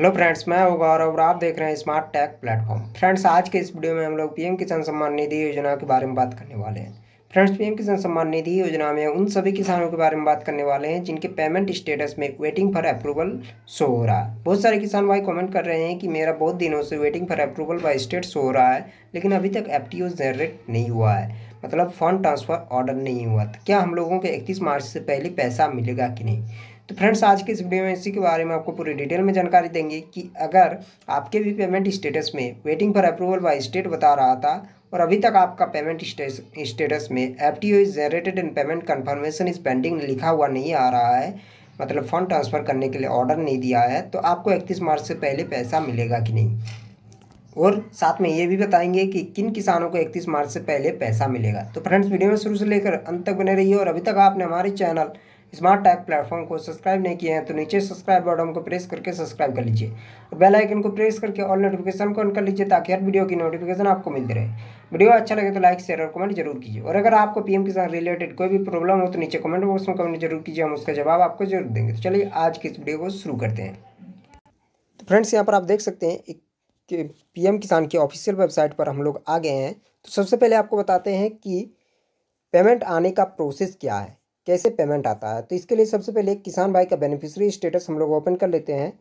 hello friends मैं हूं गौरव और आप देख रहे हैं स्मार्ट टैग प्लेटफॉर्म फ्रेंड्स आज के इस वीडियो में हम लोग पीएम किसान सम्मान निधि योजना के बारे में बात करने वाले हैं फ्रेंड्स पीएम किसान सम्मान निधि योजना में उन सभी किसानों के बारे में बात करने वाले हैं जिनके पेमेंट स्टेटस में वेटिंग फॉर अप्रूवल शो हो रहा है बहुत सारे किसान भाई कमेंट कर रहे हैं कि मेरा बहुत दिनों से waiting for approval by state show हो रहा है लेकिन अभी तक एफ जनरेट नहीं हुआ है मतलब फंड ट्रांसफ़र ऑर्डर नहीं हुआ तो क्या हम लोगों को इकतीस मार्च से पहले पैसा मिलेगा कि नहीं तो फ्रेंड्स आज के इस वीडियो में इसी के बारे में आपको पूरी डिटेल में जानकारी देंगे कि अगर आपके भी पेमेंट स्टेटस में waiting for approval by state बता रहा था और अभी तक आपका पेमेंट स्टेटस में F T O is generated and payment confirmation is pending लिखा हुआ नहीं आ रहा है मतलब फ़ंड ट्रांसफ़र करने के लिए ऑर्डर नहीं दिया है तो आपको इकतीस मार्च से पहले पैसा मिलेगा कि नहीं और साथ में ये भी बताएंगे कि किन किसानों को 31 मार्च से पहले पैसा मिलेगा तो फ्रेंड्स वीडियो में शुरू से लेकर अंत तक बने रहिए और अभी तक आपने हमारे चैनल स्मार्ट टैग प्लेटफॉर्म को सब्सक्राइब नहीं किए हैं तो नीचे सब्सक्राइब बटन को प्रेस करके सब्सक्राइब कर लीजिए और बेल आइकन को प्रेस करके ऑल नोटिफिकेशन को ऑन कर लीजिए ताकि हर वीडियो की नोटिफिकेशन आपको मिलती रहे वीडियो अच्छा लगे तो लाइक शेयर और कमेंट जरूर कीजिए और अगर आपको पीएम किसान रिलेटेड कोई भी प्रॉब्लम हो तो नीचे कमेंट बॉक्स में कमेंट जरूर कीजिए हम उसका जवाब आपको जरूर देंगे तो चलिए आज की इस वीडियो को शुरू करते हैं तो फ्रेंड्स यहाँ पर आप देख सकते हैं पी एम किसान की ऑफिशियल वेबसाइट पर हम लोग आ गए हैं तो सबसे पहले आपको बताते हैं कि पेमेंट आने का प्रोसेस क्या है कैसे पेमेंट आता है तो इसके लिए सबसे पहले किसान भाई का बेनिफिशियरी स्टेटस हम लोग ओपन कर लेते हैं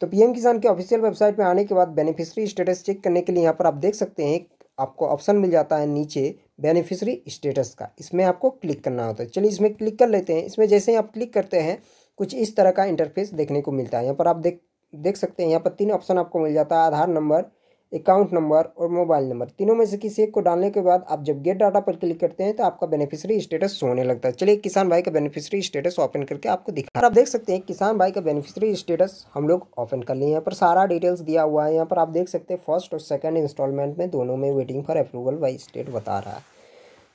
तो पीएम किसान के ऑफिशियल वेबसाइट पर आने के बाद बेनिफिशियरी स्टेटस चेक करने के लिए यहाँ पर आप देख सकते हैं आपको ऑप्शन मिल जाता है नीचे बेनिफिशियरी स्टेटस का इसमें आपको क्लिक करना होता है चलिए इसमें क्लिक कर लेते हैं इसमें जैसे ही आप क्लिक करते हैं कुछ इस तरह का इंटरफेस देखने को मिलता है यहाँ पर आप देख देख सकते हैं यहाँ पर तीन ऑप्शन आपको मिल जाता है आधार नंबर अकाउंट नंबर और मोबाइल नंबर तीनों में से किसी एक को डालने के बाद आप जब गेट डाटा पर क्लिक करते हैं तो आपका बेनिफिशियरी स्टेटस होने लगता है चलिए किसान भाई का बेनिफिशियरी स्टेटस ओपन करके आपको दिखा आप देख सकते हैं किसान भाई का बेनिफिशियरी स्टेटस हम लोग ओपन कर लिए यहाँ पर सारा डिटेल्स दिया हुआ है यहाँ पर आप देख सकते हैं फर्स्ट और सेकेंड इंस्टॉलमेंट में दोनों में waiting for approval by state बता रहा है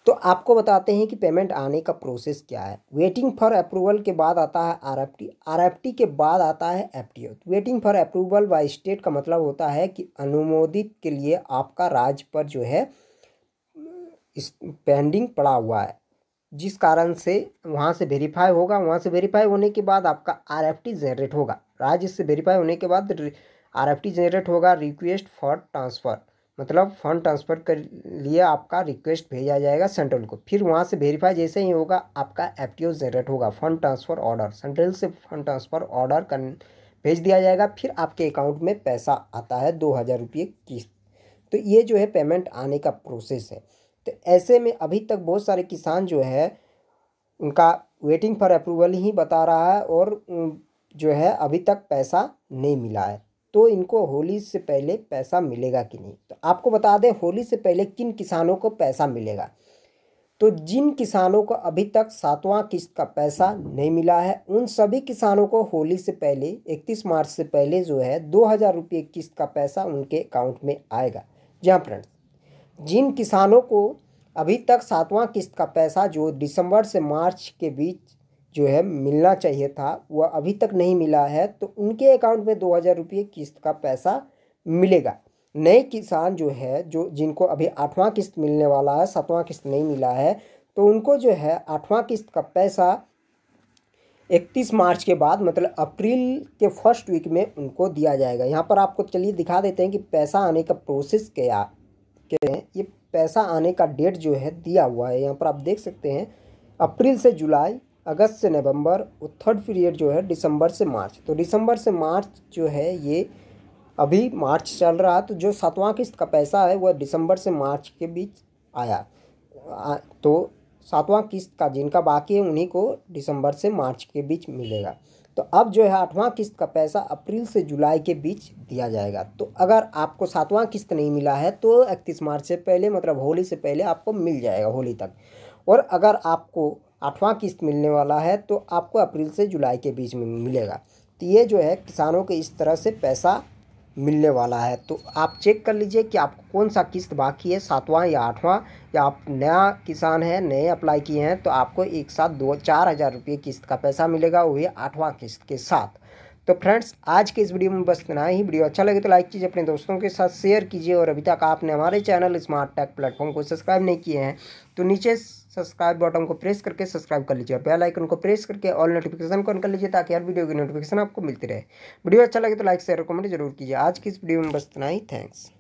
तो आपको बताते हैं कि पेमेंट आने का प्रोसेस क्या है वेटिंग फॉर अप्रूवल के बाद आता है आरएफटी आरएफटी के बाद आता है FTO waiting for approval by state का मतलब होता है कि अनुमोदित के लिए आपका राज्य पर जो है इस पेंडिंग पड़ा हुआ है जिस कारण से वहाँ से वेरीफाई होगा वहाँ से वेरीफाई होने के बाद आपका टी जनरेट होगा राज्य से वेरीफाई होने के बाद टी जनरेट होगा रिक्वेस्ट फॉर ट्रांसफ़र मतलब फंड ट्रांसफ़र कर लिए आपका रिक्वेस्ट भेजा जाएगा सेंट्रल को फिर वहाँ से वेरीफाई जैसे ही होगा आपका एफ टी जनरेट होगा फंड ट्रांसफ़र ऑर्डर सेंट्रल से फंड ट्रांसफ़र ऑर्डर कर भेज दिया जाएगा फिर आपके अकाउंट में पैसा आता है दो हज़ार रुपये किस्त तो ये जो है पेमेंट आने का प्रोसेस है तो ऐसे में अभी तक बहुत सारे किसान जो है उनका वेटिंग फॉर अप्रूवल ही बता रहा है और जो है अभी तक पैसा नहीं मिला है तो इनको होली से पहले पैसा मिलेगा कि नहीं तो आपको बता दें होली से पहले किन किसानों को पैसा मिलेगा तो जिन किसानों को अभी तक सातवां किस्त का पैसा नहीं मिला है उन सभी किसानों को होली से पहले इकतीस मार्च से पहले जो है दो हज़ार रुपये किस्त का पैसा उनके अकाउंट में आएगा जी हाँ फ्रेंड्स जिन किसानों को अभी तक सातवां किस्त का पैसा जो दिसंबर से मार्च के बीच जो है मिलना चाहिए था वह अभी तक नहीं मिला है तो उनके अकाउंट में दो हज़ार रुपये किस्त का पैसा मिलेगा नए किसान जो है जो जिनको अभी आठवां किस्त मिलने वाला है सातवां किस्त नहीं मिला है तो उनको जो है आठवां किस्त का पैसा इकतीस मार्च के बाद मतलब अप्रैल के फर्स्ट वीक में उनको दिया जाएगा यहाँ पर आपको चलिए दिखा देते हैं कि पैसा आने का प्रोसेस क्या क्या है ये पैसा आने का डेट जो है दिया हुआ है यहाँ पर आप देख सकते हैं अप्रैल से जुलाई अगस्त से नवंबर और थर्ड पीरियड जो है दिसंबर से मार्च तो दिसंबर से मार्च जो है ये अभी मार्च चल रहा तो जो सातवां किस्त का पैसा है वह दिसंबर से मार्च के बीच आया तो सातवां किस्त का जिनका बाकी है उन्हीं को दिसंबर से मार्च के बीच मिलेगा तो अब जो है आठवां किस्त का पैसा अप्रैल से जुलाई के बीच दिया जाएगा तो अगर आपको सातवां किस्त नहीं मिला है तो इकतीस मार्च से पहले मतलब होली से पहले आपको मिल जाएगा होली तक और अगर आपको आठवां किस्त मिलने वाला है तो आपको अप्रैल से जुलाई के बीच में मिलेगा तो ये जो है किसानों के इस तरह से पैसा मिलने वाला है तो आप चेक कर लीजिए कि आपको कौन सा किस्त बाकी है सातवां या आठवां या आप नया किसान है नए अप्लाई किए हैं तो आपको एक साथ दो चार हज़ार रुपये किस्त का पैसा मिलेगा वही आठवां किस्त के साथ तो फ्रेंड्स आज के इस वीडियो में बस इतना ही वीडियो अच्छा लगे तो लाइक कीजिए अपने दोस्तों के साथ शेयर कीजिए और अभी तक आपने हमारे चैनल स्मार्ट टैक प्लेटफॉर्म को सब्सक्राइब नहीं किए हैं तो नीचे सब्सक्राइब बटन को प्रेस करके सब्सक्राइब कर लीजिए और बेल आइकन को प्रेस करके ऑल नोटिफिकेशन को ऑन कर लीजिए ताकि हर वीडियो की नोटिफिकेशन आपको मिलती रहे वीडियो अच्छा लगे तो लाइक शेयर और कमेंट जरूर कीजिए आज की इस वीडियो में बस इतना ही थैंक्स